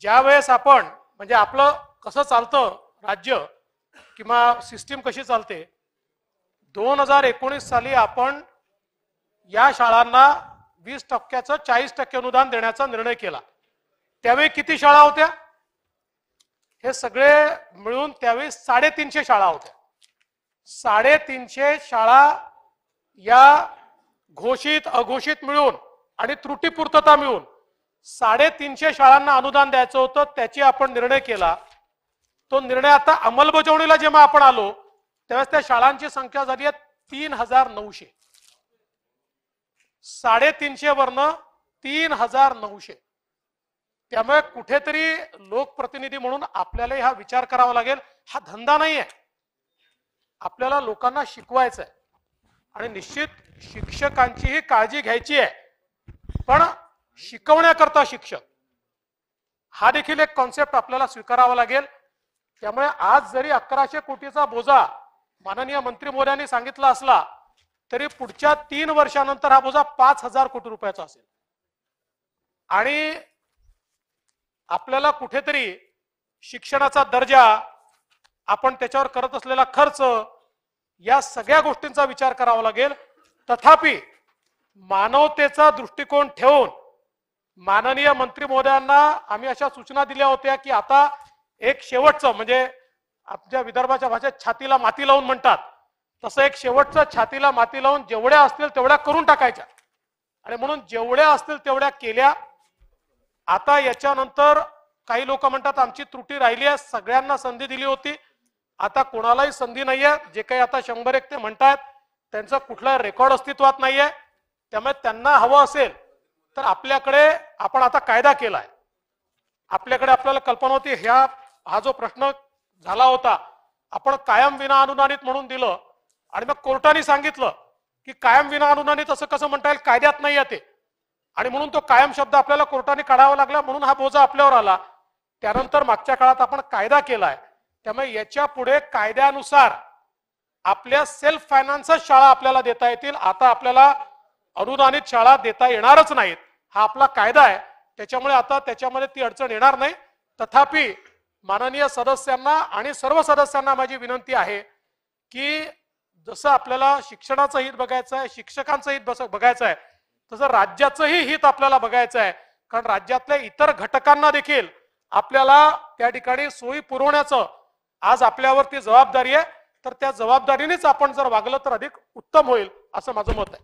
ज्या वेळेस आपण म्हणजे आपलं कसं चालतं राज्य किंवा सिस्टीम कशी चालते दोन हजार एकोणीस साली आपण या शाळांना वीस टक्क्याचं चाळीस टक्के अनुदान देण्याचा निर्णय केला त्यावेळी किती शाळा होत्या हे सगळे मिळून त्यावेळी साडेतीनशे शाळा होत्या साडेतीनशे शाळा या घोषित अघोषित मिळून आणि त्रुटीपूर्तता मिळून साडेतीनशे शाळांना अनुदान द्यायचं होतं त्याची आपण निर्णय केला तो निर्णय आता अंमलबजावणीला जेव्हा आपण आलो त्यावेळेस त्या शाळांची संख्या झाली आहे तीन हजार नऊशे साडेतीनशे वरनं तीन हजार नऊशे त्यामुळे कुठेतरी लोकप्रतिनिधी म्हणून आपल्याला हा विचार करावा लागेल हा धंदा नाही आहे आपल्याला लोकांना शिकवायचं आहे आणि निश्चित शिक्षकांचीही काळजी घ्यायची आहे पण शिकवण्याकरता शिक्षक हा देखील एक कॉन्सेप्ट आपल्याला स्वीकारावा लागेल त्यामुळे आज जरी अकराशे कोटीचा बोजा माननीय मंत्री मोर्यांनी सांगितला असला तरी पुढच्या तीन वर्षानंतर हा बोजा पाच हजार कोटी रुपयाचा असेल आणि आपल्याला कुठेतरी शिक्षणाचा दर्जा आपण त्याच्यावर करत असलेला खर्च या सगळ्या गोष्टींचा विचार करावा लागेल तथापि मानवतेचा दृष्टिकोन ठेवून माननीय मंत्री महोदयांना आम्ही अशा सूचना दिल्या होत्या की आता एक शेवटचं म्हणजे आपल्या विदर्भाच्या भाषेत छातीला माती लावून म्हणतात तसं एक शेवटचं छातीला माती लावून जेवढ्या असतील तेवढ्या करून टाकायच्या आणि म्हणून जेवढ्या असतील तेवढ्या केल्या आता याच्यानंतर काही लोक म्हणतात आमची त्रुटी राहिली आहे सगळ्यांना संधी दिली होती आता कोणालाही संधी नाहीये जे काही आता शंभर एक ते म्हणतायत त्यांचा कुठला रेकॉर्ड अस्तित्वात नाहीये त्यामुळे त्यांना हवं असेल तर आपल्याकडे आपण आता कायदा केलाय आपल्याकडे आपल्याला कल्पना होती ह्या हा जो प्रश्न झाला होता आपण कायम विना अनुदानित म्हणून दिलं आणि मग कोर्टाने सांगितलं की कायम विना अनुदानित असं कसं म्हणता येईल कायद्यात नाही येते आणि म्हणून तो कायम शब्द आपल्याला कोर्टाने काढावा लागला म्हणून हा बोजा आपल्यावर आला त्यानंतर मागच्या काळात आपण कायदा केलाय त्यामुळे याच्या पुढे कायद्यानुसार आपल्या सेल्फ फायनान्सच शाळा आपल्याला देता येतील आता आपल्याला अनुदानित शाळा देता येणारच नाहीत हा आपला कायदा आहे त्याच्यामुळे आता त्याच्यामध्ये ती अडचण येणार नाही तथापि माननीय सदस्यांना आणि सर्व सदस्यांना माझी विनंती आहे की जसं आपल्याला शिक्षणाचं हित बघायचं आहे शिक्षकांचं हित बघायचं आहे तसं राज्याचंही हित आपल्याला बघायचं आहे कारण राज्यातल्या इतर घटकांना देखील आपल्याला त्या ठिकाणी सोयी पुरवण्याचं आज आपल्यावरती जबाबदारी आहे तर त्या जबाबदारीनेच आपण जर वागलं तर अधिक उत्तम होईल असं माझं मत आहे